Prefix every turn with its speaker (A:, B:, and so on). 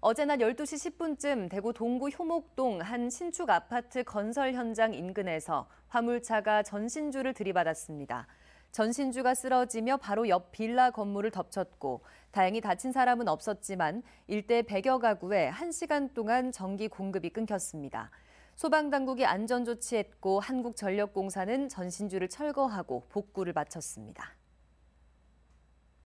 A: 어제 낮 12시 10분쯤 대구 동구 효목동 한 신축 아파트 건설 현장 인근에서 화물차가 전신주를 들이받았습니다. 전신주가 쓰러지며 바로 옆 빌라 건물을 덮쳤고 다행히 다친 사람은 없었지만 일대 100여 가구에 1시간 동안 전기 공급이 끊겼습니다. 소방당국이 안전조치했고 한국전력공사는 전신주를 철거하고 복구를 마쳤습니다.